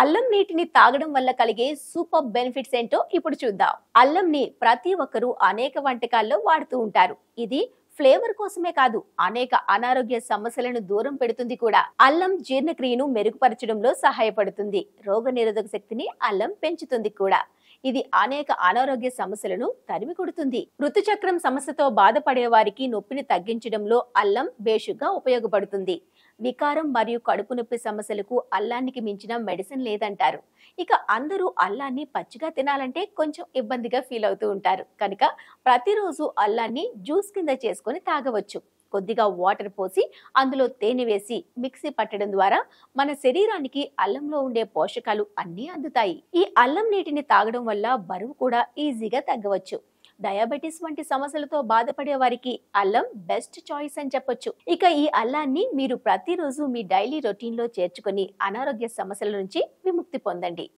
అల్లం నీటిని తాగడం వల్ల కలిగే సూపర్ బెనిఫిట్స్ ఏంటో ఇప్పుడు చూద్దాం అల్లంని ప్రతి ఒక్కరూ అనేక వంటకాల్లో వాడుతూ ఉంటారు ఇది ఫ్లేవర్ కోసమే కాదు అనేక అనారోగ్య సమస్యలను దూరం పెడుతుంది కూడా అల్లం జీర్ణక్రియను మెరుగుపరచడంలో సహాయపడుతుంది రోగనిరోధక శక్తిని అల్లం పెంచుతుంది కూడా ఇది అనేక అనారోగ్య సమస్యలను తరిమి కొడుతుంది ఋతుచక్రం సమస్యతో బాధపడే వారికి నొప్పిని తగ్గించడంలో అల్లం బేషుగ్గా ఉపయోగపడుతుంది వికారం మరియు కడుపు నొప్పి సమస్యలకు అల్లానికి మించిన మెడిసిన్ లేదంటారు ఇక అందరూ అల్లాన్ని పచ్చిగా తినాలంటే కొంచెం ఇబ్బందిగా ఫీల్ అవుతూ ఉంటారు కనుక ప్రతిరోజు అల్లాన్ని జ్యూస్ కింద చేసుకొని తాగవచ్చు కొద్దిగా వాటర్ పోసి అందులో తేనె వేసి మిక్సీ పట్టడం ద్వారా మన శరీరానికి అల్లంలో ఉండే పోషకాలు అన్నీ అందుతాయి ఈ అల్లం నీటిని తాగడం వల్ల బరువు కూడా ఈజీగా తగ్గవచ్చు డయాబెటీస్ వంటి సమస్యలతో బాధపడే వారికి అల్లం బెస్ట్ చాయిస్ అని చెప్పొచ్చు ఇక ఈ అల్లాన్ని మీరు ప్రతిరోజు మీ డైలీ రొటీన్లో చేర్చుకొని అనారోగ్య సమస్యల నుంచి విముక్తి పొందండి